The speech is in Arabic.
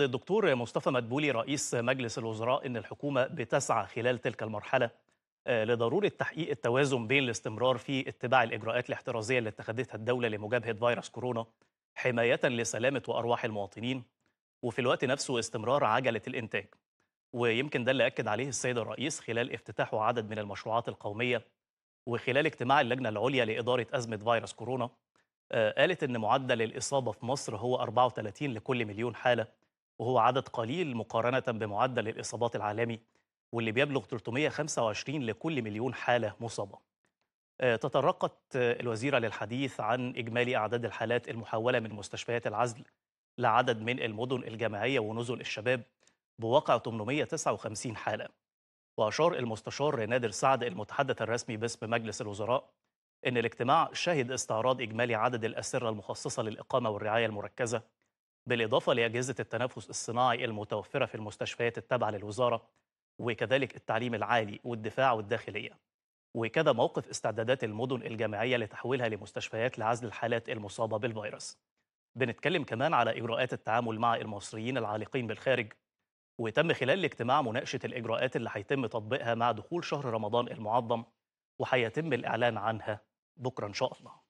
الدكتور مصطفى مدبولي رئيس مجلس الوزراء ان الحكومه بتسعى خلال تلك المرحله آه، لضروره تحقيق التوازن بين الاستمرار في اتباع الاجراءات الاحترازيه اللي اتخذتها الدوله لمجابهه فيروس كورونا حمايه لسلامه وارواح المواطنين وفي الوقت نفسه استمرار عجله الانتاج ويمكن ده اللي اكد عليه السيد الرئيس خلال افتتاحه عدد من المشروعات القوميه وخلال اجتماع اللجنه العليا لاداره ازمه فيروس كورونا آه، قالت ان معدل الاصابه في مصر هو 34 لكل مليون حاله وهو عدد قليل مقارنة بمعدل الإصابات العالمي واللي بيبلغ 325 لكل مليون حالة مصابة آه، تطرقت آه، الوزيرة للحديث عن إجمالي أعداد الحالات المحولة من مستشفيات العزل لعدد من المدن الجامعية ونزل الشباب بواقع 859 حالة وأشار المستشار نادر سعد المتحدث الرسمي باسم مجلس الوزراء أن الاجتماع شهد استعراض إجمالي عدد الأسرة المخصصة للإقامة والرعاية المركزة بالإضافة لأجهزة التنفس الصناعي المتوفرة في المستشفيات التابعة للوزارة وكذلك التعليم العالي والدفاع والداخلية وكذا موقف استعدادات المدن الجامعية لتحويلها لمستشفيات لعزل الحالات المصابة بالفيروس بنتكلم كمان على إجراءات التعامل مع المصريين العالقين بالخارج وتم خلال الاجتماع مناقشة الإجراءات اللي هيتم تطبيقها مع دخول شهر رمضان المعظم وهيتم الإعلان عنها بكرة إن شاء الله